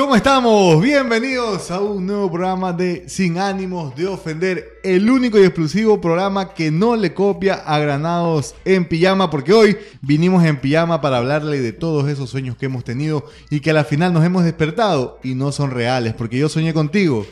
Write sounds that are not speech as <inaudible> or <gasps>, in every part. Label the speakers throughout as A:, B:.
A: ¿Cómo estamos? Bienvenidos a un nuevo programa de Sin ánimos de ofender, el único y exclusivo programa que no le copia a Granados en pijama, porque hoy vinimos en pijama para hablarle de todos esos sueños que hemos tenido y que a la final nos hemos despertado y no son reales, porque yo soñé contigo,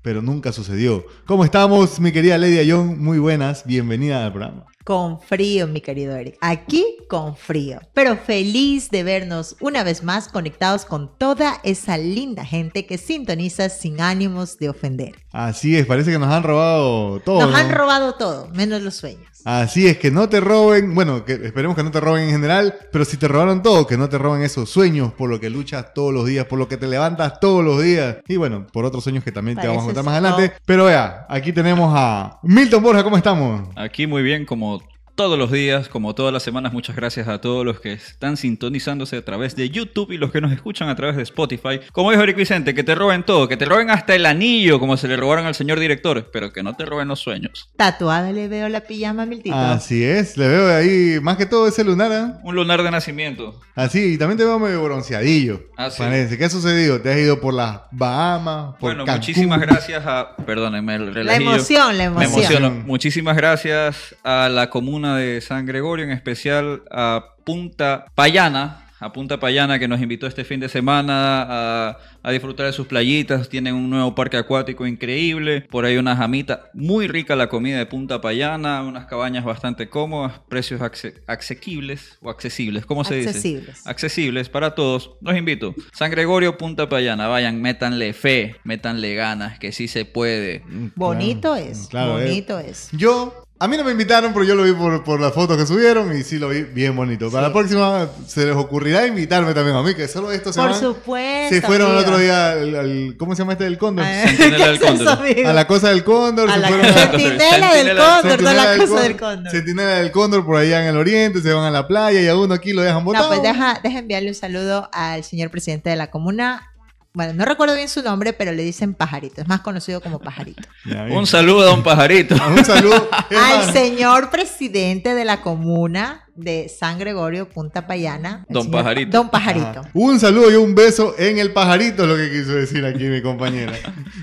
A: pero nunca sucedió. ¿Cómo estamos, mi querida Lady Ayon? Muy buenas, bienvenida al programa
B: con frío, mi querido Eric. Aquí con frío. Pero feliz de vernos una vez más conectados con toda esa linda gente que sintoniza sin ánimos de ofender.
A: Así es, parece que nos han robado todo. Nos han
B: robado todo, menos los sueños.
A: Así es, que no te roben, bueno, que esperemos que no te roben en general, pero si te robaron todo, que no te roben esos sueños por lo que luchas todos los días, por lo que te levantas todos los días y bueno, por otros sueños que también te vamos a contar más adelante. Pero vea, aquí tenemos a Milton Borja, ¿cómo estamos?
C: Aquí muy bien, como todos los días, como todas las semanas. Muchas gracias a todos los que están sintonizándose a través de YouTube y los que nos escuchan a través de Spotify. Como dijo Eric Vicente, que te roben todo, que te roben hasta el anillo, como se le robaron al señor director, pero que no te roben los sueños.
B: Tatuada le veo la pijama a Miltito. Así
A: es, le veo ahí, más que todo ese lunar. ¿eh?
C: Un lunar de nacimiento.
A: Así, y también te veo medio bronceadillo. Así. Parece. ¿Qué ha sucedido? ¿Te has ido por las Bahamas? Por bueno, muchísimas
C: gracias a. Perdónenme el La emoción, la emoción. Me emociono. Muchísimas gracias a la comuna de San Gregorio, en especial a Punta Payana, a Punta Payana que nos invitó este fin de semana a, disfrutar de sus playitas. Tienen un nuevo parque acuático increíble. Por ahí una jamita. Muy rica la comida de Punta Payana. Unas cabañas bastante cómodas. Precios asequibles o accesibles. ¿Cómo se dice? Accesibles. para todos. Los invito. San Gregorio, Punta Payana. Vayan, métanle fe, métanle ganas, que sí se puede. Mm, bonito es.
A: Eh. bonito es. Yo a mí no me invitaron, pero yo lo vi por, por las fotos que subieron y sí lo vi bien bonito. Para la próxima se les ocurrirá invitarme también a mí, que solo esto se Por
B: supuesto. Se fueron el otro día
A: al, ¿Cómo se llama este del cóndor? ¿Qué ah. del <laughs> a la cosa del cóndor. A se la Centinela del cóndor, no la cosa del cóndor. Centinela del cóndor por allá en el oriente, se van a la playa y a uno aquí lo dejan botado. No, pues
B: deja, deja enviarle un saludo al señor presidente de la comuna, bueno, no recuerdo bien su nombre, pero le dicen pajarito, es más conocido como pajarito.
C: <laughs> un saludo a Don pajarito. <laughs> un saludo
B: <laughs> al señor presidente de la comuna de San Gregorio, Punta Payana. Don Pajarito. Don Pajarito.
A: Un saludo y un beso en el pajarito, lo que quiso decir aquí mi compañera.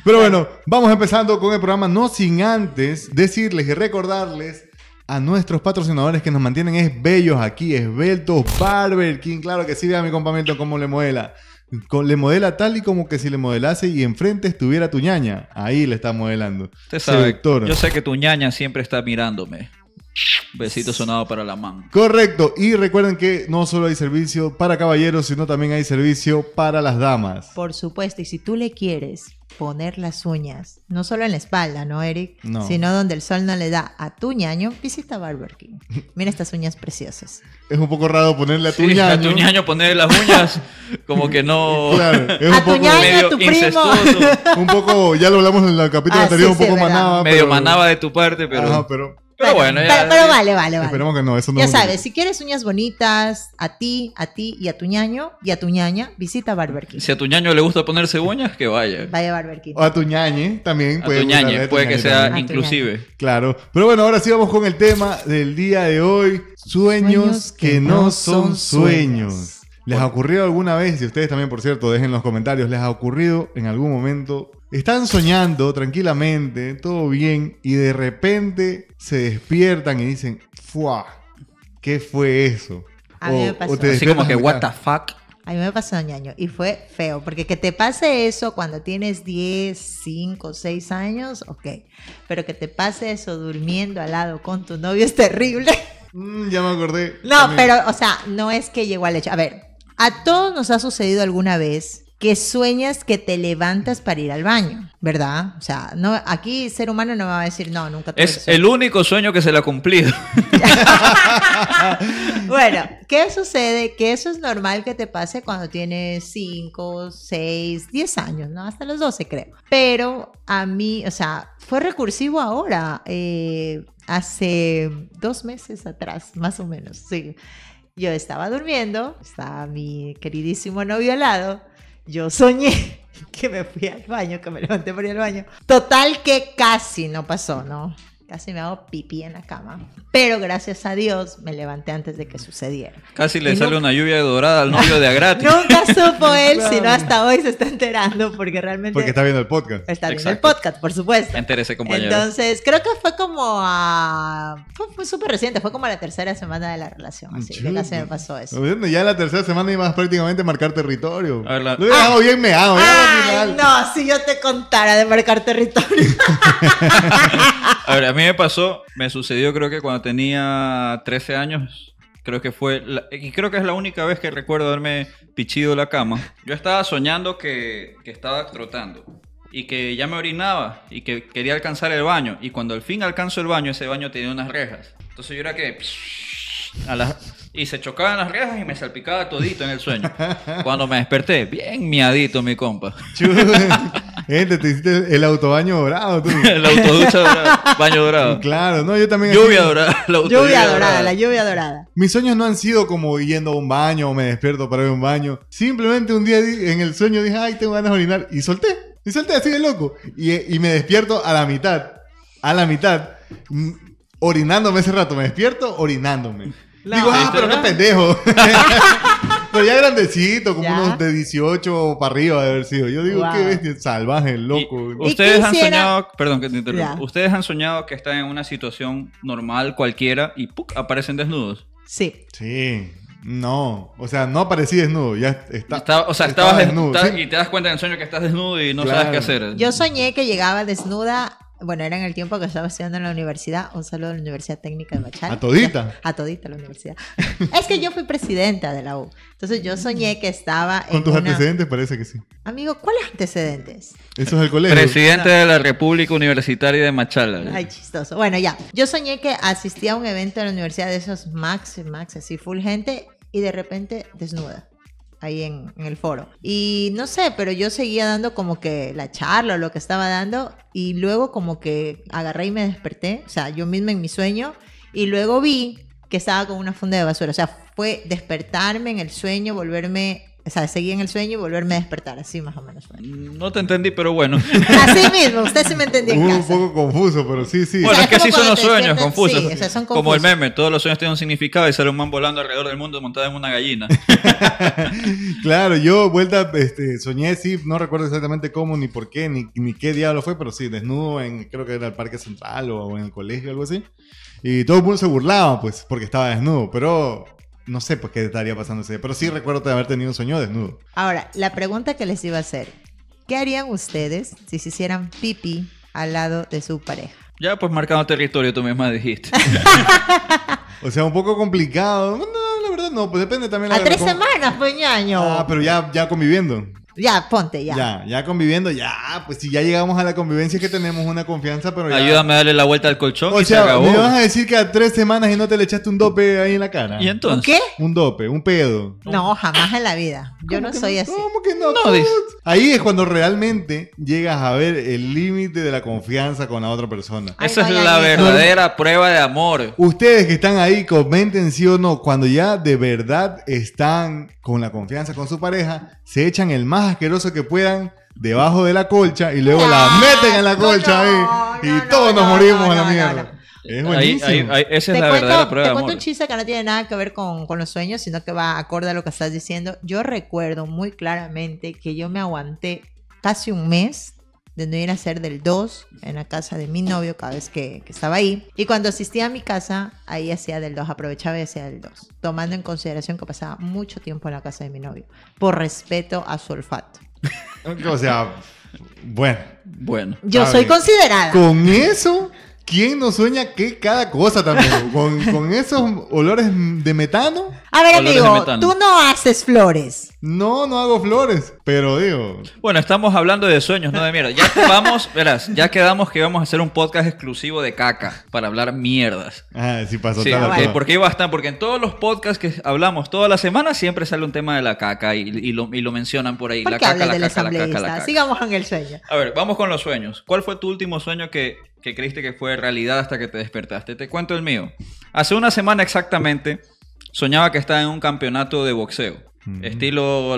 A: Pero bueno, vamos empezando con el programa, no sin antes decirles y recordarles a nuestros patrocinadores que nos mantienen es bellos aquí, esbeltos, Barber King, claro que sí, vea mi compañero cómo le muela. Con, le modela tal y como que si le modelase y enfrente estuviera tu ñaña. Ahí le está modelando. Usted sabe, yo sé que
C: tu ñaña siempre está mirándome. Besito sonado para la man.
A: Correcto. Y recuerden que no solo hay servicio para caballeros, sino también hay servicio para las damas.
B: Por supuesto. Y si tú le quieres poner las uñas, no solo en la espalda, ¿no, Eric? No. Sino donde el sol no le da a tu ñaño, visita Barber King. Mira estas uñas preciosas.
A: Es un poco raro ponerle a tu sí, A tu ñaño ponerle
C: las uñas, como que no. <laughs> Claro, es
A: un poco a tu primo. <laughs> Un poco, ya lo hablamos en la capítulo ah, anterior, un poco manaba. Medio manaba
C: de tu parte, pero. pero pero bueno, pero, vale, vale, vale. Esperemos que no, Ya sabes,
B: si quieres uñas bonitas, a ti, a ti y a tu ñaño y a tu ñaña, visita Barber
C: Si a tu ñaño le gusta ponerse uñas, que vaya.
B: Vaya Barber King.
C: O a tu ñañe
A: también. puede tu puede que sea inclusive. Claro. Pero bueno, ahora sí vamos con el tema del día de hoy. Sueños, que, no son sueños. ¿Les ha ocurrido alguna vez, y ustedes también, por cierto, dejen los comentarios, ¿les ha ocurrido en algún momento están soñando tranquilamente, todo bien, y de repente se despiertan y dicen, ¡Fua! ¿Qué fue eso? A mí me pasó. O te Así como que, ¿what the
B: fuck? A mí me pasó, ñaño, y fue feo, porque que te pase eso cuando tienes 10, 5, 6 años, ok, pero que te pase eso durmiendo al lado con tu novio es terrible. <laughs> Mm, ya me acordé. No, pero, o sea, no es que llegó al hecho. A ver, a todos nos ha sucedido alguna vez que sueñas que te levantas para ir al baño, ¿verdad? O sea, no, aquí ser humano no me va a decir, no, nunca. te es
C: el único sueño que se le ha cumplido. <laughs>
B: bueno, ¿qué sucede? Que eso es normal que te pase cuando tienes 5, 6, 10 años, ¿no? Hasta los 12 creo. Pero a mí, o sea, fue recursivo ahora, eh, hace dos meses atrás, más o menos, sí. Yo estaba durmiendo, estaba mi queridísimo novio al lado yo soñé <laughs> que me fui al baño, que me levanté para ir al baño. Total que casi no pasó, ¿no? Casi me hago pipí en la cama. Pero gracias a Dios me levanté antes de que sucediera. Casi le sale
C: una lluvia dorada al novio de Agrati. <laughs> nunca supo él, sino hasta
B: hoy se está enterando porque realmente... Porque está viendo el podcast. Está viendo el podcast, por supuesto. Entonces, creo que fue como a... Fue, súper reciente, fue como a la tercera semana de la relación. Así que me pasó eso.
A: Pues, ya la tercera semana ibas prácticamente a marcar territorio. A ver, me
B: Ay, no, si yo te contara de marcar territorio. <laughs>
C: A ver, a mí me pasó, me sucedió creo que cuando tenía 13 años, creo que fue, y creo que es la única vez que recuerdo haberme pichido la cama. Yo estaba soñando que, que estaba trotando y que ya me orinaba y que quería alcanzar el baño. Y cuando al fin alcanzo el baño, ese baño tenía unas rejas. Entonces yo era que... y se chocaban las rejas y me salpicaba todito en el sueño. Cuando me desperté, bien miadito mi compa
A: te hiciste el autobaño dorado, tú. <laughs> el
C: autoducha dorado, baño dorado. Claro,
A: no, yo también. Lluvia dorada, la Lluvia dorada,
B: la lluvia dorada.
A: Mis sueños no han sido como yendo a un baño o me despierto para ir a un baño. Simplemente un día en el sueño dije, ay, tengo ganas de orinar y solté. Y solté así de loco. Y, me despierto a la mitad. A la mitad. Mm, orinándome ese rato. Me despierto orinándome. Digo, ah, pero qué ah. pendejo. <laughs> <laughs> Pero ya grandecito, como unos de 18 para arriba de haber sido. Yo digo, qué salvaje, loco. ustedes han soñado,
C: perdón que ustedes han soñado que están en una situación normal cualquiera y aparecen desnudos.
A: Sí. Sí. No, o sea, no aparecí desnudo, ya está,
C: o sea, estabas estaba desnudo. Y te das cuenta en el sueño que estás desnudo y no sabes qué hacer. Yo
B: soñé que llegaba desnuda bueno, era en el tiempo que estaba estudiando en la universidad, un saludo a la Universidad Técnica de Machala. A todita. <laughs> A todita la universidad. <laughs> es que yo fui presidenta de la U. Entonces yo soñé que estaba... Con tus antecedentes parece que sí. Amigo, ¿cuáles antecedentes?
C: Eso es el colegio. Presidente de la República Universitaria de Machala. Ay,
B: chistoso. Bueno, ya. Yo soñé que asistía a un evento en la universidad de esos Max, Max, así full gente, y de repente desnuda ahí en, el foro. Y no sé, pero yo seguía dando como que la charla o lo que estaba dando y luego como que agarré y me desperté, o sea, yo misma en mi sueño y luego vi que estaba con una funda de basura, o sea, fue despertarme en el sueño, volverme o sea, seguir en el sueño y volverme a despertar, así más o menos.
C: No te entendí, pero bueno. <laughs>
B: Así mismo, usted sí me entendió. un
A: poco confuso, pero sí, sí.
C: Bueno, es que así son los sueños, confusos. o sea, son confusos. Como el meme, todos los sueños tienen un significado y sale un man volando alrededor del mundo montado en una gallina. <laughs>
A: claro, yo vuelta este, soñé, sí, no recuerdo exactamente cómo, ni por qué, ni, ni qué diablo fue, pero sí, desnudo en, creo que era el Parque Central o en el colegio, algo así. Y todo el mundo se burlaba, pues, porque estaba desnudo, pero no sé pues, qué estaría pasando pero sí recuerdo de haber tenido un sueño desnudo.
B: Ahora, la pregunta que les iba a hacer. ¿Qué harían ustedes si se hicieran pipi al lado de su pareja?
C: Ya pues marcando territorio tú misma dijiste. <laughs> o sea, un poco complicado.
A: No, la verdad no, pues depende también. a tres semanas,
C: pues ñaño. Ah, pero ya, ya conviviendo.
A: Ya, ponte, ya. Ya, ya conviviendo, ya. Pues si ya llegamos a la convivencia es que tenemos una confianza, pero ya. Ayúdame
C: a darle la vuelta al colchón o Me vas a
A: decir que a tres semanas y no te le echaste un dope ahí en la cara. ¿Y entonces? ¿Qué? Un dope, un pedo.
B: No, jamás en la vida. Yo no soy así. ¿Cómo que no?
A: ahí es cuando realmente llegas a ver el límite de la confianza con la otra persona. Esa es la verdadera
C: prueba de amor.
A: Ustedes que están ahí, comenten sí o no. Cuando ya de verdad están con la confianza con su pareja, se echan el más asqueroso que puedan debajo de la colcha y luego la meten en la colcha ahí y todos nos morimos a la mierda.
C: Es buenísimo. te cuento, Te cuento un
B: chiste que no tiene nada que ver con, con, los sueños, sino que va acorde a lo que estás diciendo. Yo recuerdo muy claramente que yo me aguanté casi un mes de no ir a hacer del 2 en la casa de mi novio cada vez que, estaba ahí. Y cuando asistía a mi casa, ahí hacía del 2, aprovechaba y hacía del 2, tomando en consideración que pasaba mucho tiempo en la casa de mi novio, por respeto a su olfato.
A: <laughs> o sea, bueno. Bueno. Yo soy considerada. Con
B: eso...
A: ¿Quién no sueña que cada cosa también? <laughs> Con, esos olores de metano. A ver, amigo, tú no haces flores. No, no hago flores. Pero digo.
C: Bueno, estamos hablando de sueños, no de mierda. Ya <laughs> vamos, verás, ya quedamos que vamos a hacer un podcast exclusivo de caca para hablar mierdas.
A: Ah, sí pasó sí, Porque
C: iba a estar, porque en todos los podcasts que hablamos toda la semana siempre sale un tema de la caca y, lo, mencionan por ahí. la, caca, la, caca, la, caca, la caca,
B: Sigamos en el sueño.
C: A ver, vamos con los sueños. ¿Cuál fue tu último sueño que, que creíste que fue realidad hasta que te despertaste? Te cuento el mío. Hace una semana exactamente soñaba que estaba en un campeonato de boxeo. Estilo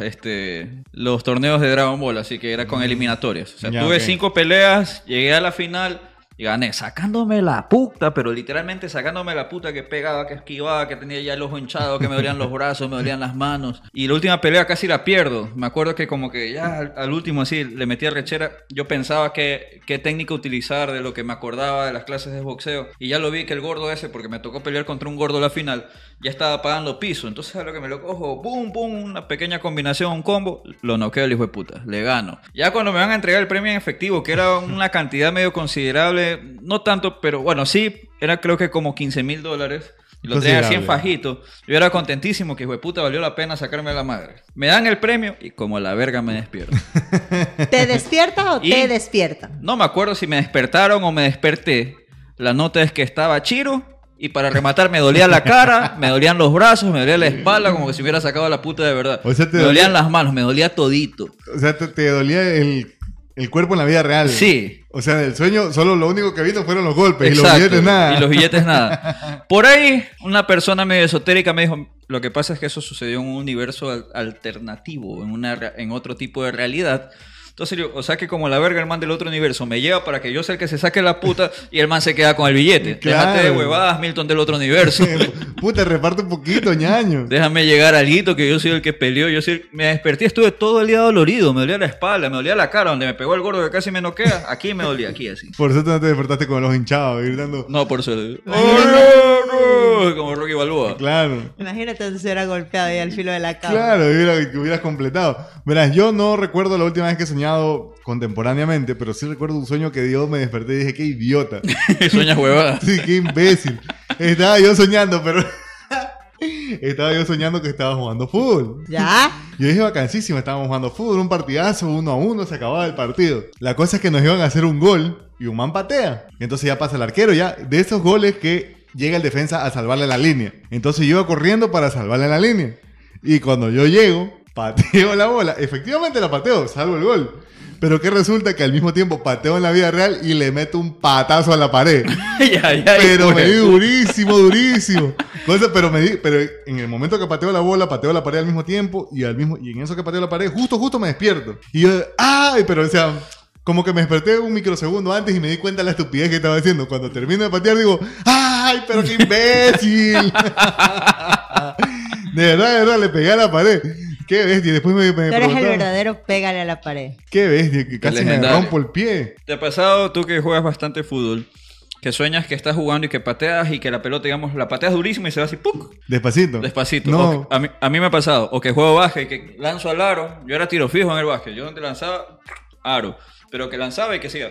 C: este, los torneos de Dragon Ball, así que era con eliminatorias. O sea, tuve cinco peleas, llegué a la final y gané, sacándome la puta, pero literalmente sacándome la puta que pegaba, que esquivaba, que tenía ya el ojo hinchado, que me dolían los brazos, me dolían las manos. Y la última pelea casi la pierdo. Me acuerdo que como que ya al, último así le metía rechera. Yo pensaba que, qué técnica utilizar de lo que me acordaba de las clases de boxeo. Y ya lo vi que el gordo ese, porque me tocó pelear contra un gordo la final, ya estaba pagando piso. Entonces a lo que me lo cojo, boom, boom, una pequeña combinación, un combo, lo noqueo el hijo de puta. Le gano. Ya cuando me van a entregar el premio en efectivo, que era una cantidad medio considerable eh, no tanto, pero bueno, sí, era creo que como 15 mil dólares. Y lo pues tenía así en fajito. Yo era contentísimo que, hijo puta, valió la pena sacarme la madre. Me dan el premio y como la verga me despierto.
B: <laughs> ¿Te despierta o te despierta?
C: No me acuerdo si me despertaron o me desperté. La nota es que estaba chiro y para rematar me dolía la cara, me dolían los brazos, me dolía la espalda, como que si hubiera sacado la puta de verdad. me dolían las manos, me dolía todito.
A: O sea, te, te dolía el, el, cuerpo en la vida real. Sí. O sea, el sueño, solo lo único que visto fueron los golpes y los billetes nada. Y los billetes
C: nada. <laughs> Por ahí, una persona medio esotérica me dijo: Lo que pasa es que eso sucedió en un universo alternativo, en, una, en otro tipo de realidad entonces, yo, o sea que como la verga el man del otro universo me lleva para que yo sea el que se saque la puta y el man se queda con el billete. Déjate de huevadas, Milton del otro universo. <laughs> puta,
A: reparte un poquito, ñaño.
C: Déjame llegar al hito que yo soy el que peleó. Yo soy Me desperté, estuve todo el día dolorido. Me dolía la espalda, me dolía la cara, donde me pegó el gordo que casi me noquea. Aquí me dolía, aquí así.
A: Por eso no te despertaste con los hinchados, ir No,
C: por suerte. ¡Oh, como Rocky Balboa.
A: Claro.
B: Imagínate si hubiera golpeado ahí al filo de la cama. Claro,
A: hubieras completado. Verás, yo no recuerdo la última vez que he soñado contemporáneamente, pero sí recuerdo un sueño que Dios me desperté y dije, qué idiota. <laughs> Sueñas huevadas. <laughs> Sí, qué imbécil. Estaba yo soñando, pero... <laughs> Estaba yo soñando que estaba jugando fútbol. ¿Ya? Yo dije vacancísimo, estábamos jugando fútbol, un partidazo, uno a uno, se acababa el partido. La cosa es que nos iban a hacer un gol y un man patea. Entonces ya pasa el arquero, ya de esos goles que llega el defensa a salvarle la línea. Entonces yo iba corriendo para salvarle la línea. Y cuando yo llego, pateo la bola. Efectivamente la pateo, salvo el gol. Pero que resulta que al mismo tiempo pateo en la vida real y le meto un patazo a la pared. pero me di durísimo, durísimo. Entonces, pero me pero en el momento que pateo la bola, pateo la pared al mismo tiempo y al mismo y en eso que pateo la pared, justo justo me despierto. Y yo, ay, pero o sea, como que me desperté un microsegundo antes y me di cuenta de la estupidez que estaba haciendo. Cuando termino de patear, digo, ¡ay, pero qué imbécil! <laughs> de verdad, de verdad, le pegué a la pared. Qué bestia. Después me, me Tú eres el
B: verdadero pégale a la pared.
A: Qué bestia, que casi me rompo el
C: pie. ¿Te ha pasado tú que juegas bastante fútbol? Que sueñas que estás jugando y que pateas y que la pelota, digamos, la pateas durísimo y se va así, ¡pum! Despacito. Despacito. No. a, mí, a, mí, me ha pasado. O que juego básquet y que lanzo al aro. Yo era tiro fijo en el básquet. Yo donde lanzaba, aro pero que lanzaba y que siga.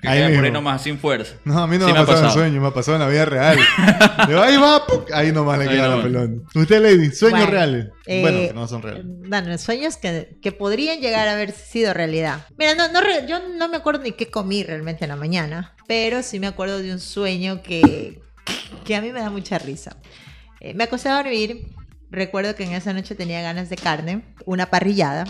C: Que ahí nomás sin fuerza. No, a mí no me, ha pasado, en sueño,
A: me ha pasado en la vida real. <laughs> ahí va, ¡puc! ahí nomás le queda no la pelota. Usted, Lady, sueños reales. Eh, bueno, que
B: no son reales. Bueno, sueños que, que, podrían llegar a haber sido realidad. Mira, no, yo no me acuerdo ni qué comí realmente en la mañana, pero sí me acuerdo de un sueño que, que a mí me da mucha risa. Eh, me acosté a dormir. Recuerdo que en esa noche tenía ganas de carne, una parrillada.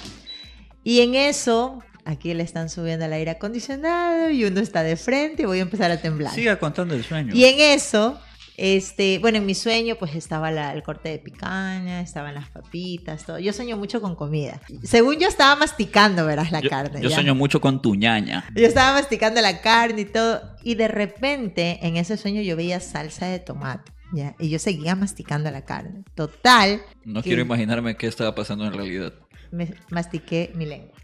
B: Y en eso aquí le están subiendo el aire acondicionado y uno está de frente y voy a empezar a temblar.
C: Siga contando el sueño. Y en
B: eso, este, bueno, en mi sueño pues estaba la, el corte de picaña, estaban las papitas, todo. Yo sueño mucho con comida. Según yo estaba masticando, verás, la carne. Yo sueño
C: mucho con tuñaña. Yo
B: estaba masticando la carne y todo. Y de repente en ese sueño yo veía salsa de tomate. Y yo seguía masticando la carne. Total. No quiero
C: imaginarme qué estaba pasando en realidad.
B: Me mastiqué mi lengua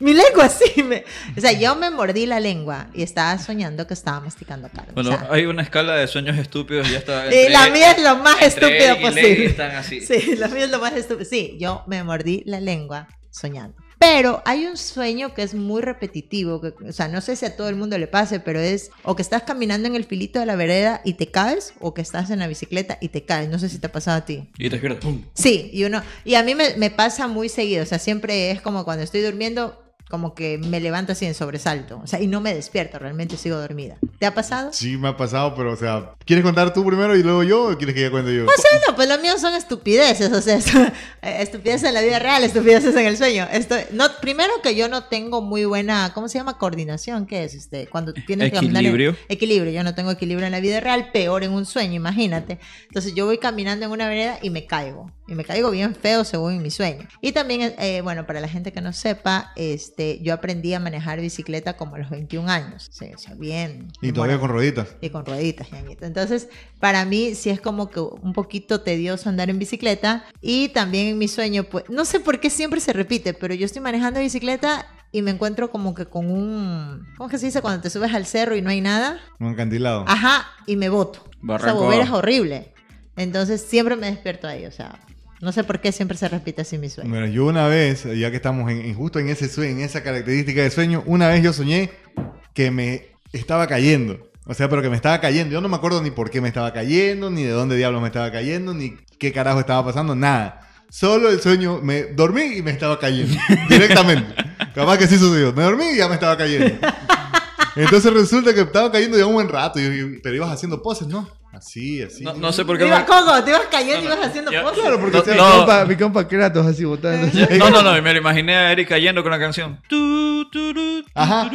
B: mi lengua sí me... O sea, yo me mordí la lengua y estaba soñando que estaba masticando carne.
C: Bueno, hay una escala de sueños estúpidos y ya está... la mía es lo más estúpido posible. Están así. Sí,
B: la mía es lo más estúpido. Sí, yo me mordí la lengua soñando. Pero hay un sueño que es muy repetitivo, que, o sea, no sé si a todo el mundo le pase, pero es o que estás caminando en el filito de la vereda y te caes, o que estás en la bicicleta y te caes. No sé si te ha pasado a ti. Y te quedas? Sí, y uno, y a mí me, me, pasa muy seguido, o sea, siempre es como cuando estoy durmiendo, como que me levanto así en sobresalto, o sea, y no me despierto, realmente sigo dormida. ¿Te ha pasado?
A: Sí, me ha pasado, pero o sea, ¿quieres contar tú primero y luego yo o quieres que ya cuente yo? O
B: sea, no, pues lo mío son estupideces, o sea, <laughs> eh, estupideces en la vida real, estupideces en el sueño. Esto, no, primero que yo no tengo muy buena, ¿cómo se llama? Coordinación, ¿qué es? Este, cuando tienes equilibrio. Que en, equilibrio, yo no tengo equilibrio en la vida real, peor en un sueño, imagínate. Entonces yo voy caminando en una vereda y me caigo, y me caigo bien feo según mi sueño. Y también, eh, bueno, para la gente que no sepa, este este, yo aprendí a manejar bicicleta como a los 21 años, o bien. Y todavía con rueditas. Y con rueditas, Entonces, para mí sí es como que un poquito tedioso andar en bicicleta y también en mi sueño, pues, no sé por qué siempre se repite, pero yo estoy manejando bicicleta y me encuentro como que con un. ¿Cómo que se dice? Cuando te subes al cerro y no hay nada.
A: Un acantilado.
B: Ajá, y me boto. O sea, volver es horrible. Entonces siempre me despierto ahí, o sea, no sé por qué siempre se repite así mi sueño.
A: Bueno, yo una vez, ya que estamos justo en ese sueño, en esa característica de sueño, una vez yo soñé que me estaba cayendo. O sea, pero que me estaba cayendo. Yo no me acuerdo ni por qué me estaba cayendo, ni de dónde diablos me estaba cayendo, ni qué carajo estaba pasando, nada. Solo el sueño, me dormí y me estaba cayendo. <laughs> Directamente. Capaz que sí sucedió. Me dormí y ya me estaba cayendo. Entonces resulta que estaba cayendo ya un buen rato, pero ibas haciendo poses, ¿no? sí así. No, sé por qué. Te ibas,
B: cayendo y vas ibas haciendo cosas. Claro, porque
A: mi, compa, Kratos así botando.
C: Eh. no, no, no, me lo imaginé a Eric cayendo con la canción.
A: Ajá,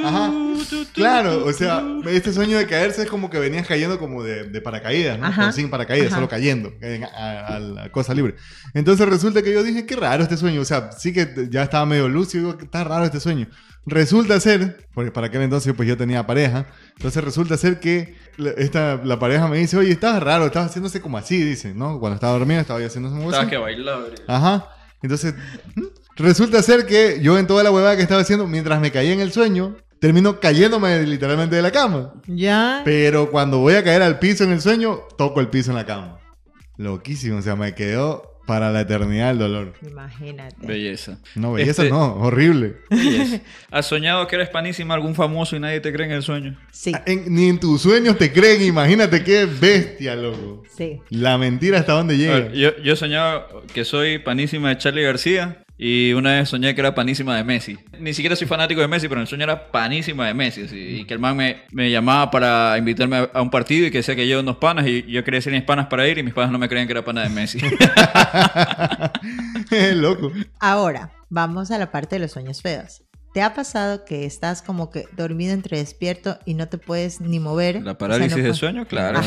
A: Claro, o sea, este sueño de caerse es como que venías cayendo como de, de paracaídas, ¿no? sin paracaídas, solo cayendo a, la cosa libre. Entonces resulta que yo dije, qué raro este sueño. O sea, sí que ya estaba medio lúcido, está raro este sueño. Resulta ser, porque para aquel entonces pues yo tenía pareja, entonces resulta ser que la pareja me dice, oye, estás raro, estás haciéndose como así, dice, ¿no? Cuando estaba dormido estaba haciendo haciéndose como así. que bailar. Ajá. Entonces, resulta ser que yo en toda la huevada que estaba haciendo, mientras me caía en el sueño, termino cayéndome literalmente de la cama. Ya. Pero cuando voy a caer al piso en el sueño, toco el piso en la cama. Loquísimo, o sea, me quedó para la eternidad el dolor.
C: Imagínate. Belleza.
A: No, belleza este- no, horrible.
C: ¿Has soñado que eres panísima algún famoso y nadie te cree en el sueño? Sí.
A: Ah, ni en tus sueños te creen, imagínate
C: qué bestia, loco.
B: Sí.
A: La mentira hasta
C: dónde llega. yo, yo soñaba que soy panísima de Charlie García y una vez soñé que era panísima de Messi. Ni siquiera soy fanático de Messi, pero el sueño era panísima de Messi. y que el man me, me, llamaba para invitarme a, un partido y que decía que yo unos panas y yo quería ser mis panas para ir y mis padres no me creían que era pana de Messi. <laughs>
B: <laughs> Loco. Ahora, vamos a la parte de los sueños feos. ¿Te ha pasado que estás como que dormido entre despierto y no te puedes ni mover? La parálisis de sueño, claro.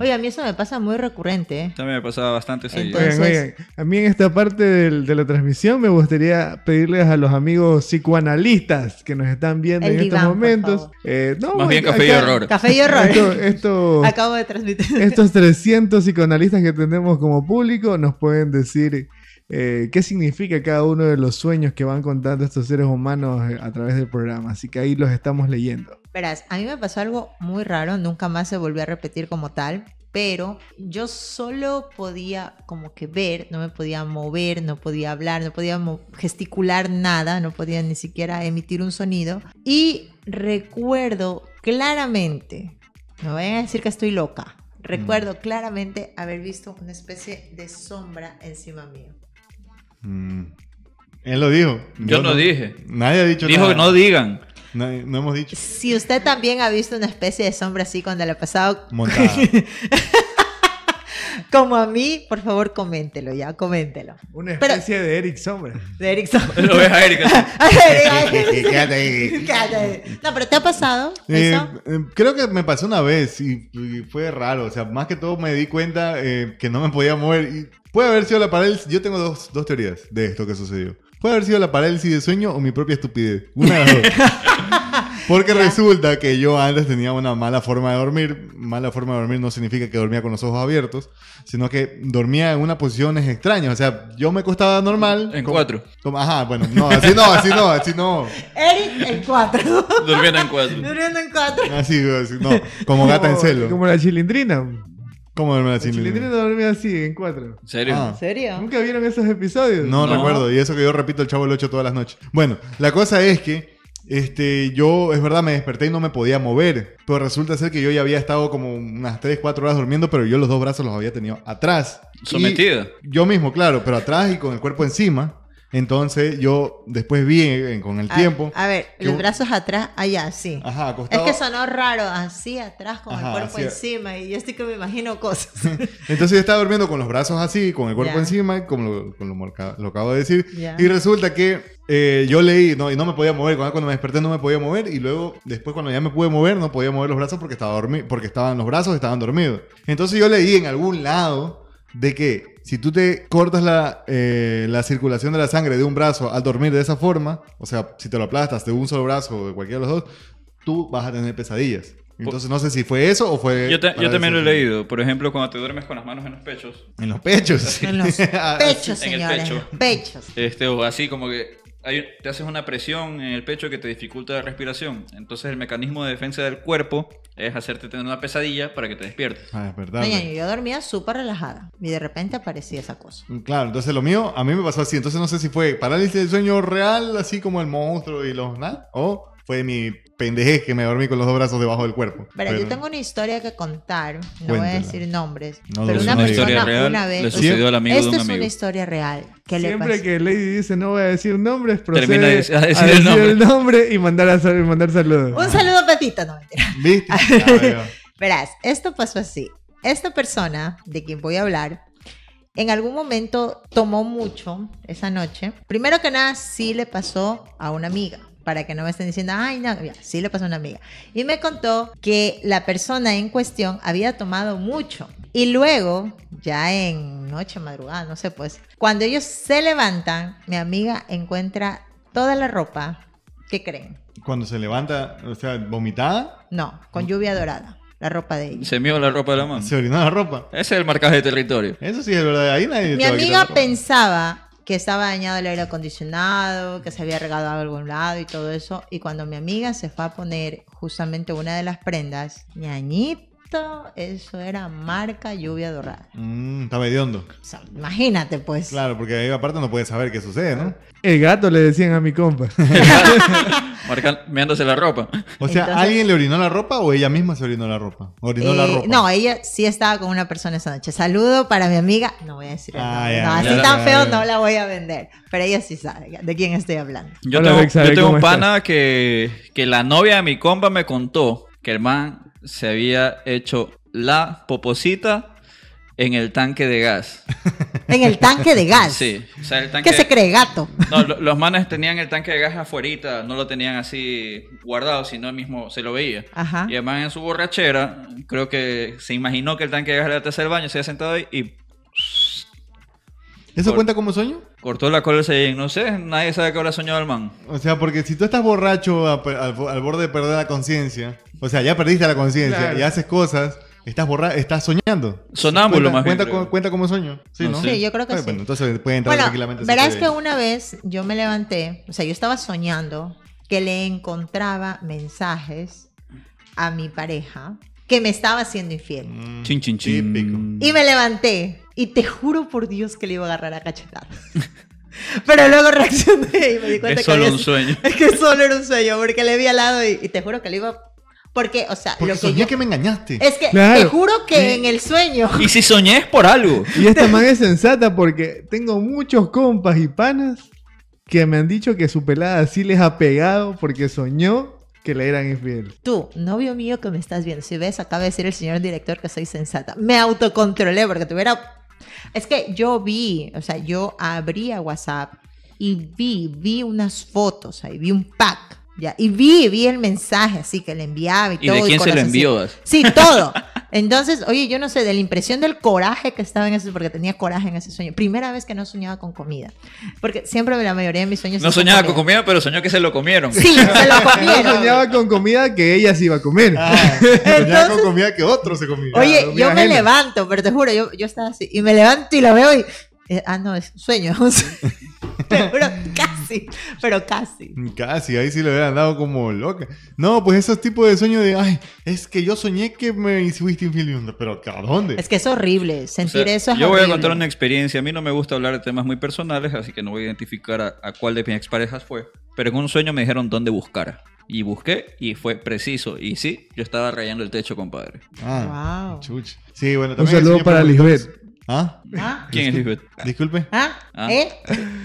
B: Oye, a mí eso me pasa muy recurrente. ¿eh?
C: También me pasaba bastante seguido. Oigan, oigan,
A: a mí en esta parte de, la transmisión me gustaría pedirles a los amigos psicoanalistas que nos están viendo en estos momentos.
C: Eh, Más bien café y
A: horror. Café y horror. <laughs> Acabo de transmitir. Estos 300 psicoanalistas que tenemos como público nos pueden decir eh, qué significa cada uno de los sueños que van contando estos seres humanos eh, a través del programa. Así que ahí los estamos leyendo.
B: Verás, a mí me pasó algo muy raro, nunca más se volvió a repetir como tal, pero yo solo podía como que ver, no me podía mover, no podía hablar, no podía gesticular nada, no podía ni siquiera emitir un sonido. Y recuerdo claramente, no vayan a decir que estoy loca, recuerdo mm. claramente haber visto una especie de sombra encima mío.
A: Mm. Él lo dijo. Yo, no, dije. Nadie ha dicho Dijo que no digan. No, hemos dicho.
B: Si usted también ha visto una especie de sombra así cuando le ha pasado. Montada. <laughs> Como a mí, por favor, coméntelo ya, coméntelo. Una especie de Eric Sombra. De Eric Sombra. Lo ves a Eric. <laughs> <laughs> Quédate ahí. Quédate ahí. No, pero ¿te ha pasado eh, eso? Eh,
A: creo que me pasó una vez y, fue raro. O sea, más que todo me di cuenta eh, que no me podía mover. Y Puede haber sido la parálisis. Yo tengo dos, dos teorías de esto que sucedió. Puede haber sido la parálisis de sueño o mi propia estupidez. Una de dos. <laughs> Porque resulta que yo antes tenía una mala forma de dormir. Mala forma de dormir no significa que dormía con los ojos abiertos, sino que dormía en una posición extraña. O sea, yo me acostaba normal. En cuatro. ajá, bueno, no, así no, así no, así no.
B: Eric en cuatro. Durmiendo en cuatro. Durmiendo en cuatro. Así, así no, como gata en celo. Como
A: la cilindrina. ¿Cómo dormir así? tienes que dormir así, en cuatro. ¿En serio? Ah. serio? ¿Nunca vieron esos episodios? No, recuerdo. Y eso que yo repito el Chavo el 8 todas las noches. Bueno, la cosa es que este, yo, es verdad, me desperté y no me podía mover. Pero resulta ser que yo ya había estado como unas 3, 4 horas durmiendo, pero yo los dos brazos los había tenido atrás. ¿Sometido? yo mismo, claro, pero atrás y con el cuerpo encima. Entonces yo después vi con el tiempo. A ver,
B: los brazos atrás, allá, sí.
A: Ajá, acostado.
B: Es que sonó raro, así atrás, con el cuerpo encima. Y yo estoy que me imagino cosas. <laughs>
A: Entonces estaba durmiendo con los brazos así, con el cuerpo encima, como, lo, lo, acabo de decir. Y resulta que eh, yo leí y no me podía mover. Cuando, me desperté no me podía mover. Y luego, después, cuando ya me pude mover, no podía mover los brazos porque, estaba porque estaban los brazos estaban dormidos. Entonces yo leí en algún lado de que si tú te cortas eh, la, circulación de la sangre de un brazo al dormir de esa forma, o sea, si te lo aplastas de un solo brazo o de cualquiera de los dos, tú vas a tener pesadillas. Entonces no sé si fue eso o fue... Yo, también lo he leído.
C: Por ejemplo, cuando te duermes con las manos en los pechos. En los pechos. en los <laughs> ah, pechos, señores. En el pecho. Pechos. Este, o así como que te haces una presión en el pecho que te dificulta la respiración. Entonces el mecanismo de defensa del cuerpo es hacerte tener una pesadilla para que te despiertes.
A: Ah, es verdad. Oye,
B: yo dormía súper relajada y de repente aparecía esa cosa.
A: Mm, claro, entonces lo mío a mí me pasó así. Entonces no sé si fue parálisis del sueño real, así como el monstruo y los nada, o fue mi pendejez que me dormí con los dos brazos debajo del cuerpo.
B: Pero, yo tengo una historia que contar, no voy a decir nombres, no, pero una, persona real, una vez, esto es una historia real. Que Siempre le
A: que Lady dice no voy a decir nombres, procede a, decir, el, nombre. y mandar, a, mandar saludos. Un saludo patito, no mentira. ¿Viste?
B: <laughs> Verás, esto pasó así. Esta persona de quien voy a hablar en algún momento tomó mucho esa noche. Primero que nada, sí le pasó a una amiga para que no me estén diciendo, ay, no, sí le pasó a una amiga. Y me contó que la persona en cuestión había tomado mucho. Y luego, ya en noche, madrugada, no sé, pues, cuando ellos se levantan, mi amiga encuentra toda la ropa. ¿Qué creen?
A: Cuando se levanta, o sea, vomitada.
B: No, con lluvia dorada la ropa de ellos.
C: Se mió la ropa de la mano. Se orinó la ropa. Ese es el marcaje de territorio. Eso sí es verdad. Ahí nadie Mi amiga
B: pensaba que estaba dañado el aire acondicionado, que se había regado a algún lado y todo eso. Y cuando mi amiga se fue a poner justamente una de las prendas, ñañito, eso era marca lluvia dorada.
A: Mm, está medio hondo. imagínate, pues. Claro, porque ahí aparte no puedes saber
C: qué sucede, ¿no?
A: El gato le decían a mi compa. <laughs> <laughs>
C: Marcan, meándose la ropa.
A: O sea, ¿alguien
C: le orinó la ropa o ella
A: misma se orinó la eh, ropa? No,
B: ella sí estaba con una persona esa noche. Saludo para mi amiga. No voy a decir ah, nada. no, así tan feo no la voy a vender. Pero ella sí sabe de quién estoy hablando. Yo tengo, un pana
C: que, que la novia de mi compa me contó que el man se había hecho la poposita en el tanque de gas.
B: <laughs> en el tanque de gas. Sí. O ¿Qué se cree, gato?
C: no, los manes tenían el tanque de gas afuera, no lo tenían así guardado, sino mismo se lo veía. Y además en su borrachera, creo que se imaginó que el tanque de gas era tercer baño, se había sentado ahí y. ¿Eso cuenta como sueño? Cortó la cola y No sé, nadie sabe qué habrá soñado el man.
A: O sea, porque si tú estás borracho al, borde de perder la conciencia, o sea, ya perdiste la conciencia y haces cosas Estás borra estás soñando. Sonámbulo cuenta, más bien. Cuenta, como sueño.
B: Sí, ¿no? yo creo que ah, sí. Bueno, entonces pueden entrar tranquilamente. Verás que una vez yo me levanté, o sea, yo estaba soñando que le encontraba mensajes a mi pareja que me estaba haciendo infiel. Mm,
C: chin, chin, chin. Y
B: me levanté y te juro por Dios que le iba a agarrar a cachetar. <laughs> Pero luego reaccioné y me di cuenta es que solo un sueño. <laughs> Es que solo era un sueño, porque le vi al lado y, y te juro que le iba a... Porque, o sea, que soñé
C: que me engañaste. Es
B: que te juro que en el sueño. Y
C: si soñé es por algo. <laughs> Y esta
A: man es sensata porque tengo muchos compas y panas que me han dicho que su pelada sí les ha pegado porque soñó que le eran infiel.
B: Tú, novio mío que me estás viendo, si ves, acaba de decir el señor director que soy sensata. Me autocontrolé porque tuviera... Es que yo vi, o sea, yo abría WhatsApp y vi, vi unas fotos ahí, vi un pack y vi, vi el mensaje así que le enviaba y, todo. ¿Y quién se lo envió? Así.
C: Sí, todo.
B: Entonces, oye, yo no sé, de la impresión del coraje que estaba en eso, porque tenía coraje en ese sueño. Primera vez que no soñaba con comida. Porque siempre la mayoría de mis sueños. No soñaba con comida.
C: pero soñó que se lo comieron. Sí, se lo <laughs> comieron. soñaba
A: con comida que ella se iba a comer. Ah.
B: <laughs> soñaba
C: con comida que otro se comía.
B: Oye, ah, yo me levanto, pero te juro, yo, yo estaba así, y me levanto y la veo y eh, ah, no, es sueño. <laughs> pero casi, pero casi.
A: Casi, ahí sí le hubieran dado como loca.
B: No, pues esos tipos de sueños de, ay, es
A: que yo soñé que me hiciste infiel. Pero ¿a dónde? Es que
B: es horrible, sentir eso es Yo voy a contar
A: una
C: experiencia. A mí no me gusta hablar de temas muy personales, así que no voy a identificar a, cuál de mis exparejas fue. Pero en un sueño me dijeron dónde buscar. Y busqué y fue preciso. Y sí, yo estaba rayando el techo, compadre. Ah, wow. Chuch. Sí, bueno, también. Un saludo para Lisbeth. ¿Ah? ¿Ah? ¿Quién es Lisbeth? Disculpe. ¿Ah? ¿Ah? ¿Eh?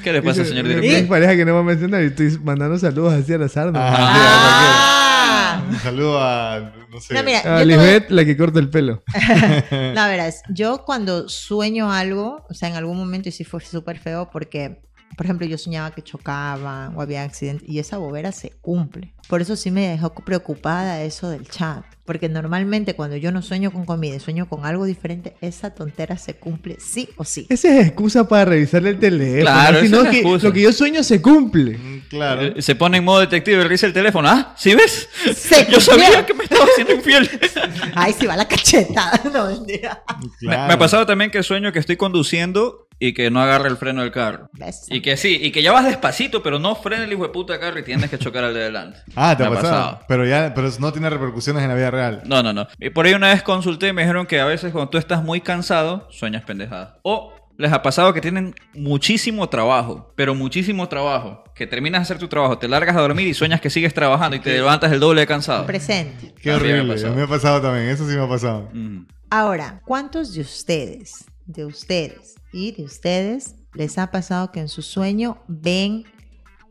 C: ¿Qué le pasa, señor director?
A: pareja que no va a mencionar y estoy mandando saludos así al azar. Ah, ah. Saludo a. No sé. No, a Lisbeth, la que corta el pelo. <laughs> no,
B: verás, yo cuando sueño algo, o sea, en algún momento y si fue súper feo porque, por ejemplo, yo soñaba que chocaba o había accidente y esa bobera se cumple. Por eso sí me dejó preocupada eso del chat. Porque normalmente cuando yo no sueño con comida sueño con algo diferente, esa tontera se cumple sí o sí.
A: Esa es excusa para revisar el teléfono. Claro, es que lo que yo sueño se cumple. Mm,
C: claro. Eh, se pone en modo detective, y revisa el teléfono. Ah, ¿sí ves?
B: <laughs> yo sabía que me estaba haciendo infiel. <laughs> Ay, si va la cachetada.
C: <laughs> Me, ha pasado también que sueño que estoy conduciendo y que no agarre el freno del carro. Y que sí, y que ya vas despacito, pero no frena el hijo de puta carro y tienes que chocar al de delante. Ah, te ha pasado.
A: Pero ya, pero no tiene repercusiones en la vida real.
C: No, no, no. Y por ahí una vez consulté y me dijeron que a veces cuando tú estás muy cansado, sueñas pendejadas. O les ha pasado que tienen muchísimo trabajo, pero muchísimo trabajo, que terminas de hacer tu trabajo, te largas a dormir y sueñas que sigues trabajando y te levantas el doble de cansado.
B: Presente.
C: Qué horrible. Me
A: ha, pasado también, eso sí me ha pasado. Mm.
B: Ahora, ¿cuántos de ustedes, de ustedes y de ustedes les ha pasado que en su sueño ven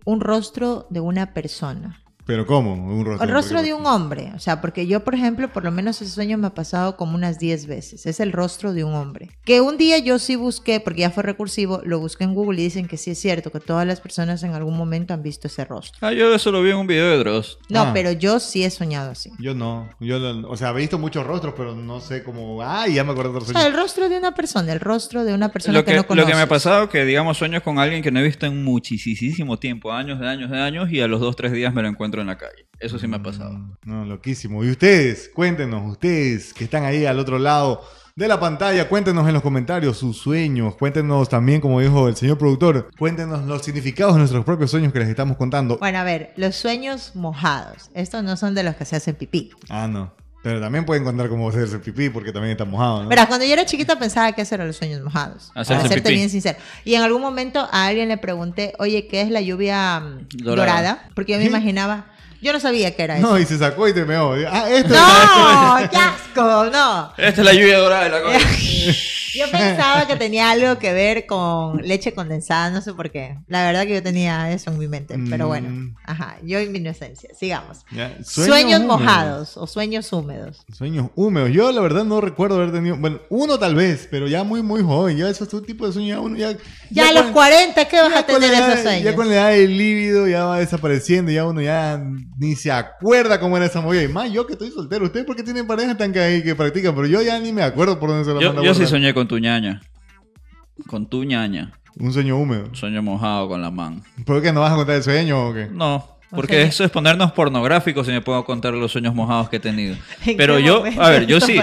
B: un rostro de una persona?
A: ¿Pero cómo? Un rostro. El rostro de un
B: hombre. O sea, porque yo, por ejemplo, por lo menos ese sueño me ha pasado como unas 10 veces. Es el rostro de un hombre. Que un día yo sí busqué, porque ya fue recursivo, lo busqué en Google y dicen que sí es cierto, que todas las personas en algún momento han visto ese rostro.
C: Ah, yo eso lo vi en un video de Dross. No, ah. pero
B: yo sí he soñado así.
C: Yo no. Yo O
A: sea, he visto muchos rostros, pero no sé cómo. Ah, Ya me acuerdo de otro
B: sueño. O el rostro de una persona, el rostro de una persona que, no
C: conoces. Lo que me ha pasado que, digamos, sueños con alguien que no he visto en muchísimo tiempo, años, de años, de años, y a los dos, tres días me lo encuentro en la calle. Eso sí me ha pasado. Mm,
A: no, loquísimo. Y ustedes, cuéntenos, ustedes que están ahí al otro lado de la pantalla, cuéntenos en los comentarios sus sueños, cuéntenos también, como dijo el señor productor, cuéntenos los significados de nuestros propios sueños que les estamos contando.
B: Bueno, a ver, los sueños mojados. Estos no son de los que se hacen pipí.
A: Ah, no. Pero también pueden contar cómo hacerse pipí porque también está mojado, ¿no?
B: cuando yo era chiquita pensaba que eso eran los sueños mojados. para serte bien sincero. Y en algún momento a alguien le pregunté, oye, ¿qué es la lluvia mm, dorada? Porque yo me imaginaba... Yo no sabía qué era eso. No, y
A: se sacó y te meó. Ah,
B: esto es- ¡No! ¡Qué asco! ¡No!
C: Esta es la lluvia dorada de la <laughs> cosa.
B: Yo pensaba que tenía algo que ver con leche condensada, no sé por qué. La verdad que yo tenía eso en mi mente, pero mm. bueno, ajá, yo en mi inocencia. Sigamos. Sueños, mojados o sueños húmedos.
A: Sueños húmedos. Yo la verdad no recuerdo haber tenido, bueno, uno tal vez, pero ya muy, muy joven. Ya esos
B: tipos de sueños, ya uno ya... Ya, a los 40 vas a tener esos sueños. Ya con
A: la edad del líbido ya va desapareciendo, ya uno ya ni se acuerda cómo era esa movida. Y más yo que estoy soltero, ¿ustedes por qué tienen pareja tan que, que practican? Pero yo ya ni me acuerdo por dónde se la yo, Yo sí
C: soñé con tu ñaña. Con tu ñaña. Un sueño húmedo. sueño mojado con la man.
A: porque no vas a contar el sueño o
C: qué? No. Porque eso es ponernos pornográficos y me puedo contar los sueños mojados que he tenido. <laughs> Pero yo, a ver, yo sí.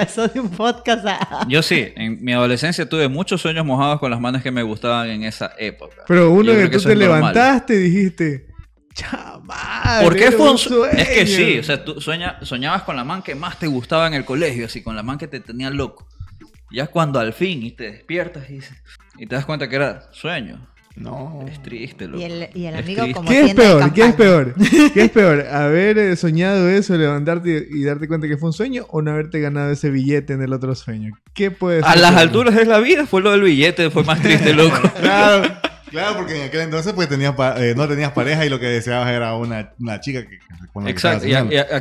B: <laughs>
C: Yo sí, en mi adolescencia tuve muchos sueños mojados con las manos que me gustaban en esa época. Pero uno en que tú te levantaste
A: y dijiste,
B: Chamar, ¿Por qué fue un Es que sí, o
C: sea, tú soñabas con la man que más te gustaba en el colegio, así, con la man que te tenía loco. Ya cuando al fin y te despiertas y, te das cuenta que era sueño. No. Es triste, loco. Y el, amigo como ¿Qué es peor?
A: ¿Qué es peor? <laughs> ¿Qué es peor? ¿Haber eh, soñado eso, levantarte y darte cuenta que fue un sueño o no haberte ganado ese billete en el otro sueño? ¿Qué puede ser? A las alturas
C: de la vida fue lo del billete,
A: fue más triste, loco. <laughs> claro. Claro, porque en aquel entonces pues tenías eh, no tenías pareja y lo que deseabas era una, una chica que, con Exacto.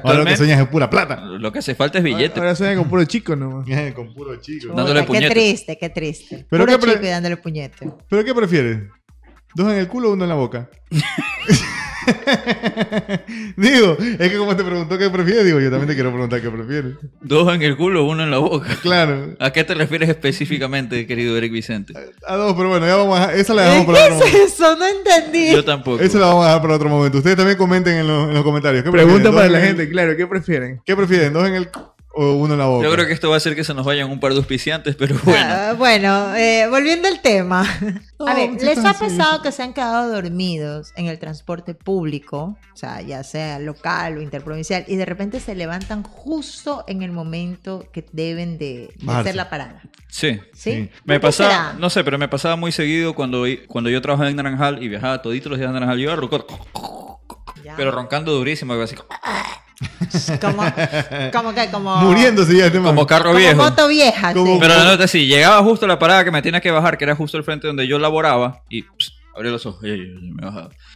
A: ahora lo que sueñas es pura plata. Lo que hace falta es billete. Ahora, sueñas con puro chico no. <laughs> con puro chico. Dándole dándole qué triste, qué triste. Pero puro chico y dándole puñete. ¿Pero qué prefieres? ¿Dos en el culo o uno en la boca? <laughs> <laughs> digo, es que como te preguntó qué prefieres, digo, yo también te quiero preguntar qué prefieres.
C: Dos en el culo, uno en la boca. Claro. ¿A qué te refieres específicamente, querido Eric Vicente?
A: A, dos, pero bueno, ya vamos a... Esa la dejamos para otro momento. eso? No entendí. Yo tampoco. Esa la vamos a dejar para otro momento. Ustedes también comenten en, los, comentarios. Pregunta para la gente, claro, ¿qué prefieren? ¿Qué prefieren? ¿Dos en el culo?
C: o uno Yo creo que esto va a hacer que se nos vayan un par de auspiciantes, pero <laughs> bueno.
B: Ah, bueno, eh, volviendo al tema. <laughs>
C: a ver, ¿les ha pasado
B: que se han quedado dormidos en el transporte público, o sea, ya sea local o interprovincial, y de repente se levantan justo en el momento que deben de, hacer la parada?
C: Sí. ¿Sí? Me pasaba, no sé, pero me pasaba muy seguido cuando, cuando yo trabajaba en Naranjal y viajaba toditos los días a Naranjal, yo iba a pero roncando durísimo, así <laughs> como... Como, que, como. Muriéndose ya, este Como carro como moto vieja. Pero no te sí, llegaba justo a la parada que me tenía que bajar, que era justo el frente donde yo laboraba, y los ojos.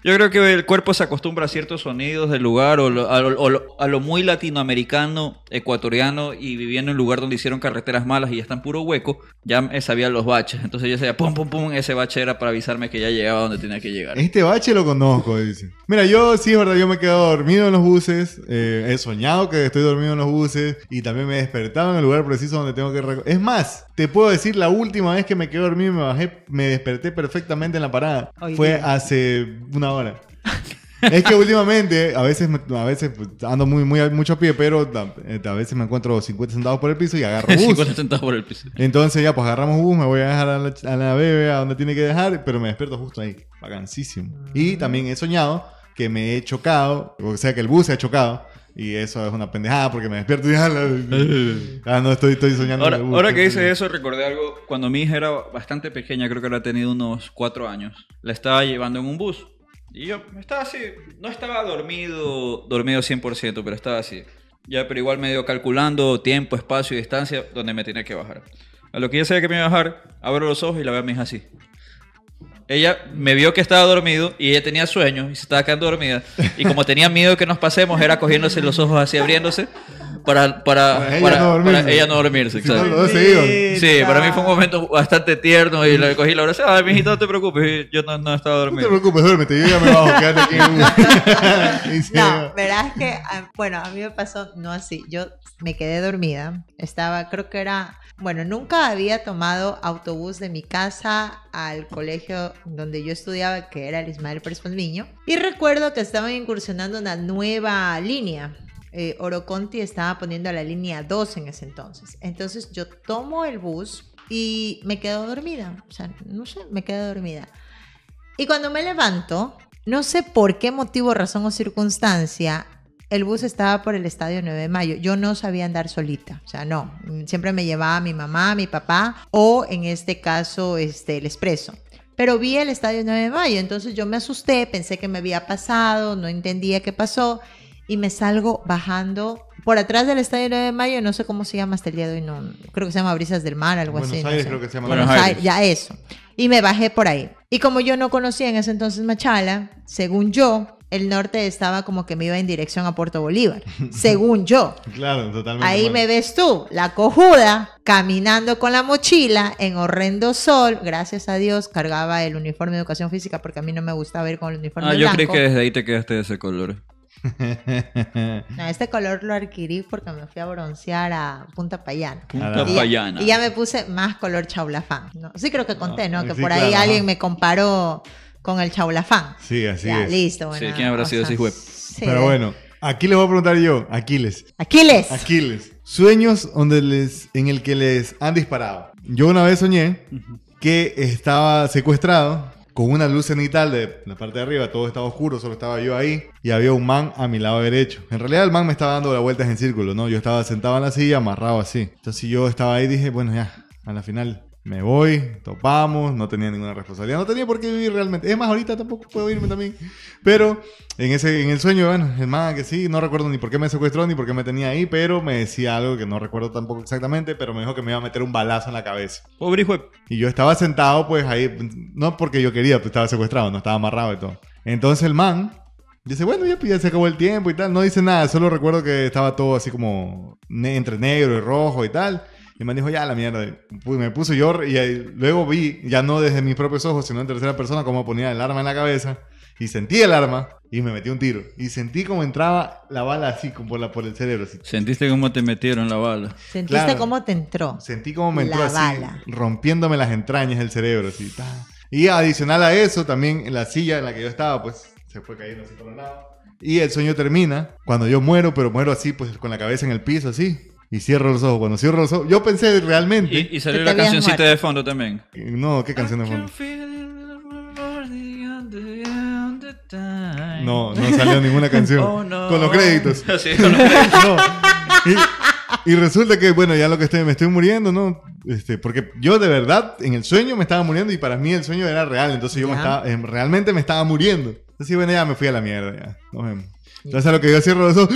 C: Yo creo que el cuerpo se acostumbra a ciertos sonidos del lugar o, a, lo, muy latinoamericano, ecuatoriano y viviendo en un lugar donde hicieron carreteras malas y ya están puro hueco, ya sabía los baches. Entonces ya sabía, pum, pum, pum, ese bache era para avisarme que ya llegaba donde tenía que llegar.
A: Este bache lo conozco, dice. Mira, yo sí es verdad, yo me he quedado dormido en los buses, eh, he soñado que estoy dormido en los buses y también me he despertado en el lugar preciso donde tengo que... Es más, te puedo decir la última vez que me quedé dormido me bajé, me desperté perfectamente en la parada fue hace una hora. <laughs> es que últimamente, a veces, a veces pues, ando muy, mucho a pie, pero eh, a, veces me encuentro 50 centavos por el piso y agarro <laughs> bus. 50
C: centavos por el piso.
A: Entonces ya, pues agarramos bus, me voy a dejar a la, bebé a donde tiene que dejar, pero me despierto justo ahí. Vacancísimo. Y también he soñado que me he chocado, o sea que el bus se ha chocado y eso es una pendejada porque me despierto y ya <laughs> ah, no, estoy, estoy soñando. Ahora, que dice
C: eso, recordé algo. Cuando mi hija era bastante pequeña, creo que ha tenido unos cuatro años, la estaba llevando en un bus. Y yo estaba así, no estaba dormido, dormido 100%, pero estaba así. Ya, pero igual medio calculando tiempo, espacio y distancia donde me tenía que bajar. A lo que ya sabía que me iba a bajar, abro los ojos y la veo a mi hija así ella me vio que estaba dormido y ella tenía sueño y se estaba quedando dormida. Y como tenía miedo que nos pasemos, era cogiéndose los ojos así, abriéndose para, para, ella, no dormirse. Sí, sí, para mí fue un momento bastante tierno y le cogí la oración Ay, mijito, no te preocupes, eh, yo no, estaba dormido. No te preocupes,
A: duérmete, yo ya me bajo, quédate aquí. <laughs> no,
B: verás que, ah, bueno, a mí me pasó no así. Yo me quedé dormida. Estaba, creo que era, bueno, nunca había tomado autobús de mi casa al colegio donde yo estudiaba, que era el Ismael Pérez niño, Y recuerdo que estaban incursionando una nueva línea eh, Oroconti estaba poniendo la línea 2 en ese entonces. Entonces yo tomo el bus y me quedo dormida. O sea, no sé, me quedo dormida. Y cuando me levanto, no sé por qué motivo, razón o circunstancia, el bus estaba por el estadio 9 de mayo. Yo no sabía andar solita, o sea, no. Siempre me llevaba mi mamá, mi papá o en este caso este, el expreso. Pero vi el estadio 9 de mayo, entonces yo me asusté, pensé que me había pasado, no entendía qué pasó y me salgo bajando por atrás del Estadio de Mayo, no sé cómo se llama hasta el día de hoy, no, creo que se llama Brisas del Mar, algo así. Aires, creo que se llama Ya eso. Y me bajé por ahí. Y como yo no conocía en ese entonces Machala, según yo, el norte estaba como que me iba en dirección a Puerto Bolívar, <laughs> según yo.
A: claro, totalmente. Ahí me
B: ves tú, la cojuda, caminando con la mochila en horrendo sol. Gracias a Dios cargaba el uniforme de educación física porque a mí no me gustaba ir con el uniforme blanco. Ah, yo creí que desde
C: ahí te quedaste de ese color.
B: No, <laughs> este color lo adquirí porque me fui a broncear a Punta Payana. Punta y, Ya, y ya me puse más color chaulafán. Sí creo que conté, ¿no? Que por ahí alguien me comparó con el chaulafán.
C: Sí, así ya, listo. Bueno, sí, ¿quién habrá sido ese
A: web? Sí. Pero bueno, aquí les voy a preguntar yo. Aquiles. Aquiles. Aquiles. Sueños donde les, en el que les han disparado. Yo una vez soñé que estaba secuestrado con una luz cenital de la parte de arriba, todo estaba oscuro, solo estaba yo ahí y había un man a mi lado derecho. En realidad el man me estaba dando las vueltas en círculo, ¿no? Yo estaba sentado en la silla, amarrado así. Entonces yo estaba ahí dije, bueno, ya, a la final me voy, topamos, no tenía ninguna responsabilidad, no tenía por qué vivir realmente. Es más, ahorita tampoco puedo irme también. Pero en, ese, en el sueño, bueno, el man que sí, no recuerdo ni por qué me secuestró, ni por qué me tenía ahí, pero me decía algo que no recuerdo tampoco exactamente, pero me dijo que me iba a meter un balazo en la cabeza. Pobre hijo. Y yo estaba sentado, pues ahí, no porque yo quería, pues estaba secuestrado, no estaba amarrado y todo. Entonces el man Dice, bueno, ya, pues, se acabó el tiempo y tal. No dice nada, solo recuerdo que estaba todo así como entre negro y rojo y tal. Y me dijo, ya la mierda. Me puso yo y luego vi, ya no desde mis propios ojos, sino en tercera persona, cómo ponía el arma en la cabeza. Y sentí el arma y me metí un tiro. Y sentí como entraba la bala así, como por, la, por el cerebro.
C: Sentiste cómo te metieron la
A: bala. Sentiste
B: cómo te entró. Sentí cómo me entró así,
A: rompiéndome las entrañas del cerebro. Así, Y adicional a eso, también en la silla en la que yo estaba, pues se fue cayendo así por un lado. Y el sueño termina cuando yo muero, pero muero así, pues con la cabeza en el piso, así. Y cierro los ojos. Cuando cierro los ojos, yo pensé realmente. Y, salió la cancioncita
C: de fondo también.
A: No, ¿qué canción de fondo? No, no salió ninguna canción. <laughs> Oh, con los créditos. <laughs> y, resulta que, bueno, ya lo que estoy, me estoy muriendo, ¿no? Este, porque yo de verdad en el sueño me estaba muriendo y para mí el sueño era real. Entonces yo estaba, em, realmente me estaba muriendo. así bueno, ya me fui a la mierda. Ya. Entonces a lo que yo cierro los ojos.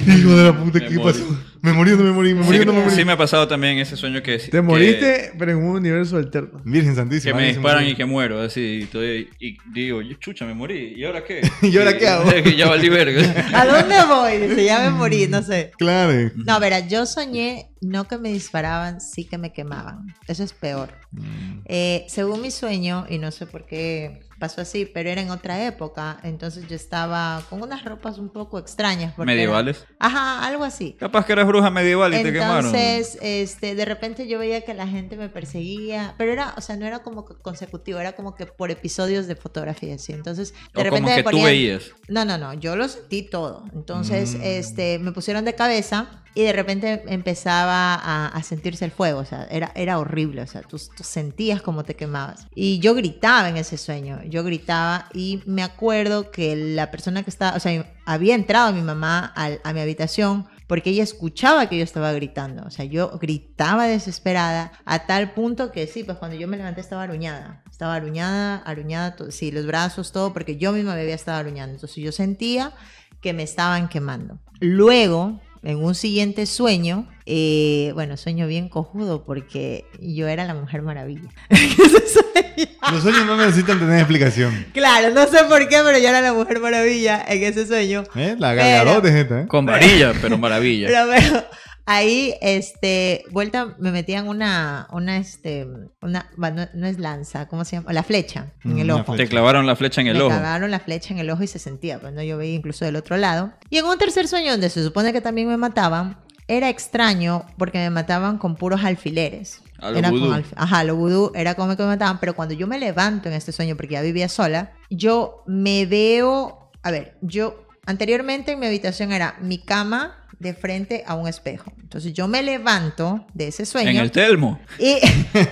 A: <laughs> Hijo de la puta, ¿qué me pasó? Morí. Me morí, no me morí, me morí, sí, no me morí. Sí
C: me ha pasado también ese sueño que... Te moriste, pero en un universo alterno. Virgen
A: Santísima. Que me disparan y
C: que muero, así. Y, estoy, y digo, chucha, me morí. ¿Y ahora qué? <laughs> ¿Y ahora qué hago? que <laughs>
B: ya valí verga. ¿A dónde voy? Dice, ya me morí, no sé. Claro. No, verá, yo soñé no que me disparaban, sí que me quemaban. Eso es peor. Mm. Eh, según mi sueño, y no sé por qué pasó así, pero era en otra época, entonces yo estaba con unas ropas un poco extrañas. ¿Medievales? Ajá, algo así.
C: Capaz que eras bruja medieval y te quemaron. Entonces,
B: este, de repente yo veía que la gente me perseguía, pero era, o sea, no era como consecutivo, era como que por episodios de fotografía, ¿sí? Entonces, de repente como que No, no, no, yo lo sentí todo. Entonces, mm. este, me pusieron de cabeza y de repente empezaba a, sentirse el fuego, o sea, era, era horrible, o sea, tú, sentías como te quemabas. Y yo gritaba en ese sueño, yo gritaba y me acuerdo que la persona que estaba, o sea, había entrado mi mamá a, mi habitación porque ella escuchaba que yo estaba gritando, o sea, yo gritaba desesperada a tal punto que sí, pues cuando yo me levanté estaba aruñada, estaba aruñada, aruñada, sí, los brazos, todo, porque yo misma me había estado aruñando, entonces yo sentía que me estaban quemando. Luego, en un siguiente sueño, eh, bueno, sueño bien cojudo porque yo era la mujer maravilla.
A: <laughs> Los sueños no necesitan tener explicación.
B: Claro, no sé por qué, pero yo era la mujer maravilla en ese sueño.
A: ¿Eh? La gente. ¿eh? Con varilla, pero maravilla. Pero,
B: pero, Ahí, este, vuelta, me metían una, una, este, una, no, es lanza, ¿cómo se llama? La flecha en mm, el ojo. Te
C: clavaron la flecha en el ojo. Te clavaron
B: la flecha en el ojo y se sentía, pero pues, no yo veía incluso del otro lado. Y en un tercer sueño donde se supone que también me mataban, era extraño porque me mataban con puros alfileres. era vudú. Con Ajá, lo vudú era como que me mataban, pero cuando yo me levanto en este sueño porque ya vivía sola, yo me veo, a ver, yo anteriormente en mi habitación era mi cama, de frente a un espejo. Entonces yo me levanto de ese sueño. En el telmo. Y. Acá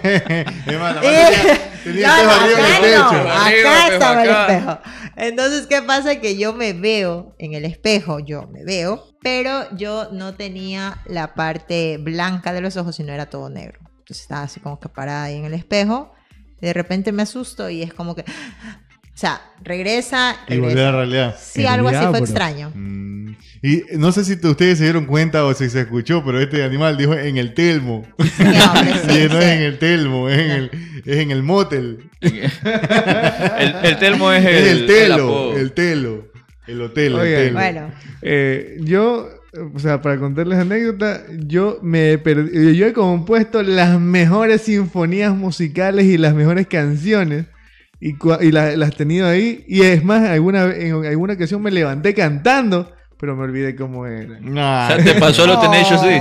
B: estaba el pues, espejo. Entonces, ¿qué pasa? Que yo me veo en el espejo, yo me veo, pero yo no tenía la parte blanca de los ojos, sino era todo negro. Entonces estaba así como que parada ahí en el espejo. De repente me asusto y es como que. <gasps> O sea, regresa. Y a la realidad.
A: Sí, algo así fue extraño. Y no sé si ustedes se dieron cuenta o si se escuchó, pero este animal dijo en el telmo. <laughs> <laughs> No, es en el telmo, es en el, es el motel. <laughs> el, telmo es el, el telo. El, telo. El hotel. Bueno. Eh, yo, o sea, para contarles anécdota, yo me Yo he compuesto las mejores sinfonías musicales y las mejores canciones y, y las, he tenido ahí. Y es más, alguna, en alguna ocasión me levanté cantando pero me olvidé cómo era. te pasó lo tenéis, yo <laughs> sí.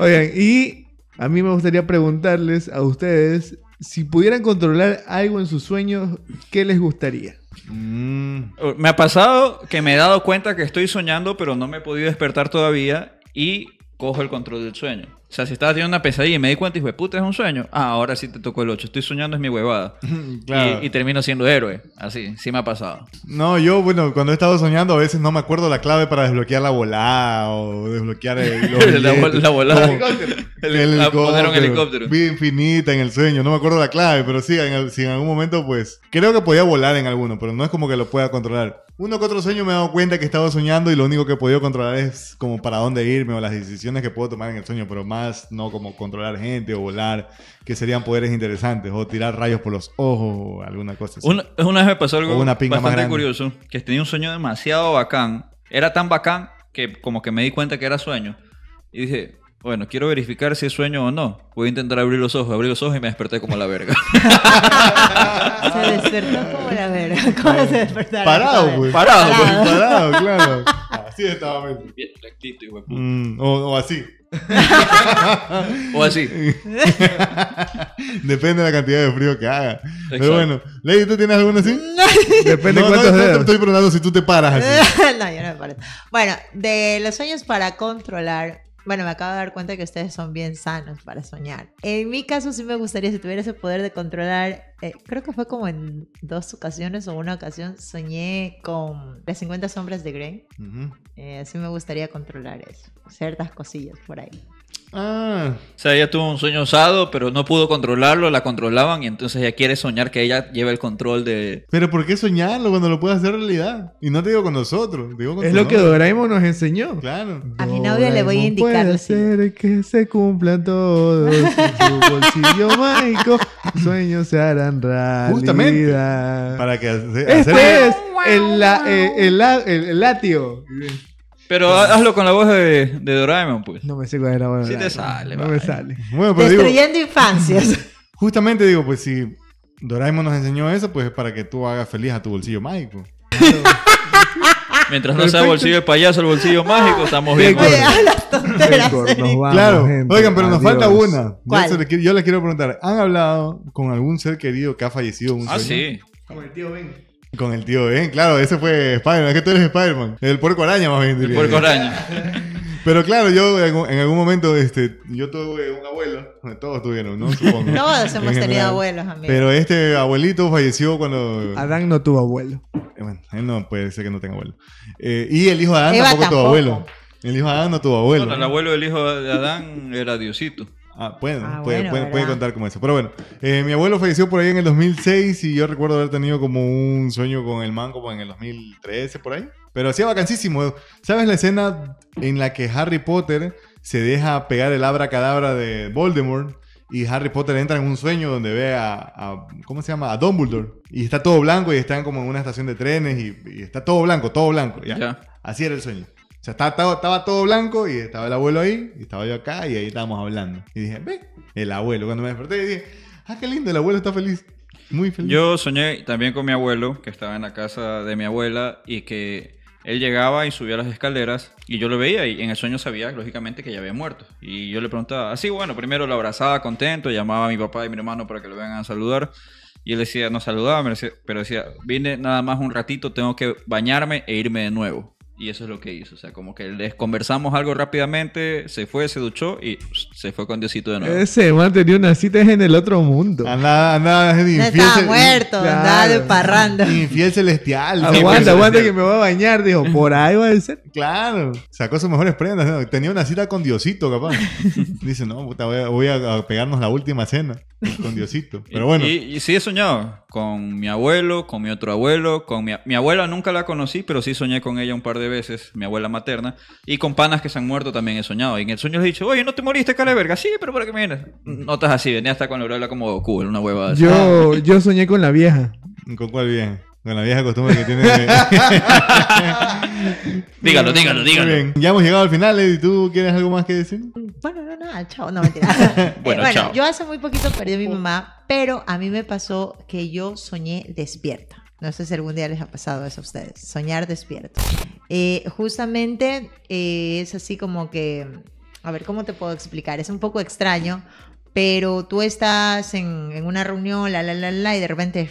A: Oigan, y a mí me gustaría preguntarles a ustedes si pudieran controlar algo en sus sueños, ¿qué les gustaría? Mm.
C: Me ha pasado que me he dado cuenta que estoy soñando, pero no me he podido despertar todavía y cojo el control del sueño. O sea, si estaba teniendo una pesadilla y me di cuenta y dije, puta, es un sueño. Ah, ahora sí te tocó el 8. Estoy soñando, es mi huevada. <laughs> y, termino siendo héroe. Así, sí me ha pasado.
A: No, yo, bueno, cuando he estado soñando, a veces no me acuerdo la clave para desbloquear la volada o desbloquear el. <laughs> la, volada. el, <laughs> el helicóptero. Poner un infinita en el sueño. No me acuerdo la clave, pero sí, en si en algún momento, pues. Creo que podía volar en alguno, pero no es como que lo pueda controlar. Uno que otro sueño me he dado cuenta que estaba soñando y lo único que he podido controlar es como para dónde irme o las decisiones que puedo tomar en el sueño, pero más ¿no? Como controlar gente o volar, que serían poderes interesantes, o tirar rayos por los ojos o alguna cosa así. Una, vez me pasó algo bastante
C: curioso, que tenía un sueño demasiado bacán. Era tan bacán que como que me di cuenta que era sueño. Y dije, bueno, quiero verificar si es sueño o no. Voy a intentar abrir los ojos. Abrí los ojos y me desperté como la verga. <laughs> se despertó como la verga. ¿Cómo se Parado, pues. Parado,
B: pues. Pues, Parado, claro.
A: Así estaba. Bien, mm, o así. <laughs> o así. <laughs> Depende de la cantidad de frío que haga. Pero bueno, Lady, ¿tú tienes alguna así? <laughs> Depende de cuántos no, estoy preguntando si tú te paras así. no, yo no me
B: paro. Bueno, de los sueños para controlar, bueno, me acabo de dar cuenta que ustedes son bien sanos para soñar. En mi caso sí me gustaría, si tuviera ese poder de controlar, eh, creo que fue como en dos ocasiones o una ocasión, soñé con las 50 sombras de Grey. Eh, sí me gustaría controlar eso, ciertas cosillas por ahí.
A: Ah.
C: O sea, ella tuvo un sueño osado, pero no pudo controlarlo, la controlaban y entonces ella quiere soñar que ella lleve el control de...
A: Pero ¿por qué soñarlo cuando lo puede hacer realidad? Y no te digo con nosotros, digo con Es lo que Doraemon nos enseñó. Claro. A mi novia le voy a indicar. Puede ser que se cumplan todos en su bolsillo mágico. Sueños se
C: harán realidad. Justamente. Para que... Hacer... Este
A: es el, la, el, el latio.
C: Pero hazlo con la voz de, de Doraemon, pues. No me sé cuál
A: era. Bueno, sí te sale, No me sale. Bueno, Destruyendo infancias. <laughs> justamente digo, pues si Doraemon nos enseñó eso, pues es para que tú hagas feliz a tu bolsillo mágico. <laughs>
C: Mientras no sea bolsillo de payaso, el bolsillo mágico, estamos bien.
A: Claro, oigan, pero nos falta una. Yo, yo les quiero preguntar, ¿han hablado con algún ser querido que ha fallecido en un Ah, sí. Con el tío Ben. Con el tío Ben, claro, ese fue Spider-Man. Es que tú eres Spider-Man. El puerco araña, más bien. Diría. El puerco araña. <laughs> Pero claro, yo en algún momento, este, yo tuve un abuelo, todos tuvieron, ¿no? Supongo. <laughs> todos hemos tenido abuelos, amigo. Pero este abuelito falleció cuando... Adán no tuvo abuelo. Eh, bueno, él no puede ser que no tenga abuelo. Eh, y el hijo de Adán tampoco, tuvo abuelo. El hijo de Adán no tuvo abuelo. el
C: abuelo del hijo de Adán era Diosito. Ah, pueden, ah, puede,
A: contar como eso. Pero bueno, eh, mi abuelo falleció por ahí en el 2006 y yo recuerdo haber tenido como un sueño con el manco pues, en el 2013, por ahí. Pero hacía vacancísimo. ¿Sabes la escena en la que Harry Potter se deja pegar el abracadabra de Voldemort? y Harry Potter entra en un sueño donde ve a, ¿cómo se llama? A Dumbledore. Y está todo blanco y están como en una estación de trenes y, está todo blanco, todo blanco. ¿ya? Así era el sueño sea, estaba, todo blanco y estaba el abuelo ahí, y estaba yo acá, y ahí estábamos hablando. Y dije, ve, el abuelo. Cuando me desperté, dije, ah, qué lindo, el abuelo está feliz. Muy feliz. Yo
C: soñé también con mi abuelo, que estaba en la casa de mi abuela, y que él llegaba y subía las escaleras y yo lo veía y en el sueño sabía, lógicamente, que ya había muerto. Y yo le preguntaba, así, ah, bueno, primero lo abrazaba contento, llamaba a mi papá y mi hermano para que lo vengan a saludar. Y él decía, no saludaba, pero decía, vine nada más un ratito, tengo que bañarme e irme de nuevo. Y eso es lo que hizo. O sea, como que les conversamos algo rápidamente, se fue, se duchó y se fue con Diosito de nuevo. Ese
A: man tenía una cita en el otro mundo. Andaba, andaba en infiel. Estaba muerto, claro. andaba
C: de parranda. Infiel celestial. Aguanta, pues, aguanta que me voy a
A: bañar. Dijo, por ahí va a ser. Claro. Sacó sus mejores prendas. Tenía una cita con Diosito, capaz. <laughs> Dice, no, puta, voy a pegarnos la última cena. Con <laughs> Diosito. Pero bueno.
C: Y, sí he soñado con mi abuelo, con mi otro abuelo, con mi, mi, abuela nunca la conocí, pero sí soñé con ella un par de veces, mi abuela materna, y con panas que se han muerto también he soñado. Y en el sueño he dicho, oye, ¿no te moriste, cara de verga? Sí, pero ¿para qué me vienes? No estás así, venía hasta con la abuela como Goku, una hueva Yo, <laughs>
A: yo soñé con la vieja. ¿Con cuál vieja? Con la vieja costumbre que tiene. <laughs> dígalo, dígalo, dígalo. Ya hemos llegado al final, Eddie. ¿Tú quieres algo más que decir?
B: Bueno, no, nada, no, chao, no mentira. <laughs> bueno, eh, bueno chao. yo hace muy poquito perdí a mi mamá, pero a mí me pasó que yo soñé despierta. No sé si algún día les ha pasado eso a ustedes. Soñar despierto. Eh, justamente eh, es así como que, a ver, ¿cómo te puedo explicar? Es un poco extraño, pero tú estás en, en una reunión, la, la, la, la, y de repente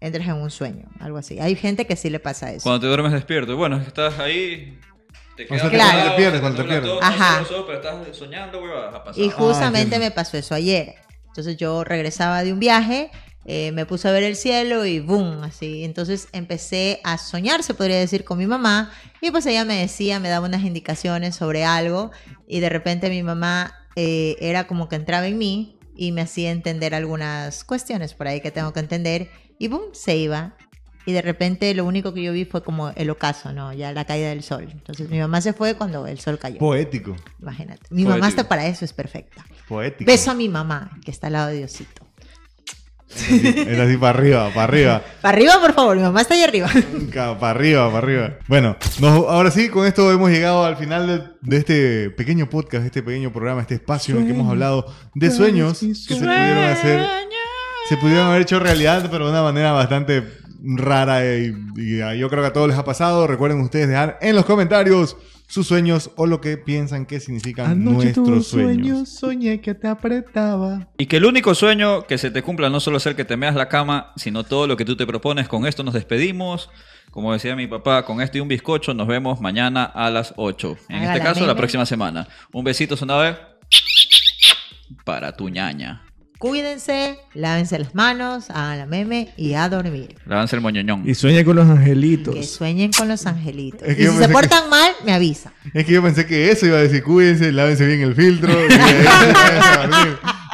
B: entras en un sueño, algo así. Hay gente que sí le pasa eso.
C: Cuando te duermes despierto, bueno, estás ahí, te quedas claro. cuando te pierdes, cuando te pierdes. Ajá. pero estás soñando, Y ah, justamente me
B: pasó eso ayer. Entonces yo regresaba de un viaje, eh, me puse a ver el cielo y boom, así. Entonces empecé a soñar, se podría decir, con mi mamá. Y pues ella me decía, me daba unas indicaciones sobre algo. Y de repente mi mamá eh, era como que entraba en mí y me hacía entender algunas cuestiones por ahí que tengo que entender y boom, se iba. Y de repente lo único que yo vi fue como el ocaso, ¿no? Ya la caída del sol. Entonces mi mamá se fue cuando el sol cayó. Poético. Imagínate. Mi mamá está para eso, es perfecta. Poético. Beso a mi mamá, que está al lado de Diosito.
A: Es así, para arriba, para arriba. <laughs>
B: para arriba, por favor, mi mamá está ahí arriba.
A: <laughs> para arriba, para arriba. Bueno, ahora sí, con esto hemos llegado al final de, de este pequeño podcast, este pequeño programa, este espacio en el que hemos hablado de sueños que se pudieron hacer se pudieron haber hecho realidad, pero de una manera bastante rara y, ah, yo creo que a todos les ha pasado. Recuerden ustedes dejar en los comentarios sus sueños o lo que piensan que significan nuestros sueños. Soñé que te apretaba.
C: Y que el único sueño que se te cumpla no solo es el que te meas la cama, sino todo lo que tú te propones. Con esto nos despedimos. Como decía mi papá, con esto y un bizcocho nos vemos mañana a las 8. En este caso, la próxima semana. Un besito, sonado para tu ñaña.
B: Cuídense, lávense las manos, hagan la meme y a dormir.
C: Lávense el moñoñón. Y sueñen con los angelitos. Que
B: sueñen con los angelitos. y si se portan mal, me avisa.
A: Es que yo pensé que eso iba a decir, cuídense, lávense bien el filtro.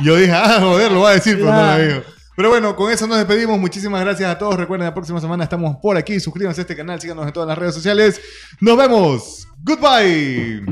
A: yo dije, ah, joder, lo voy a decir, pero no Pero bueno, con eso nos despedimos. Muchísimas gracias a todos. Recuerden, la próxima semana estamos por aquí. Suscríbanse a este canal, síganos en todas las redes sociales. Nos vemos. Goodbye.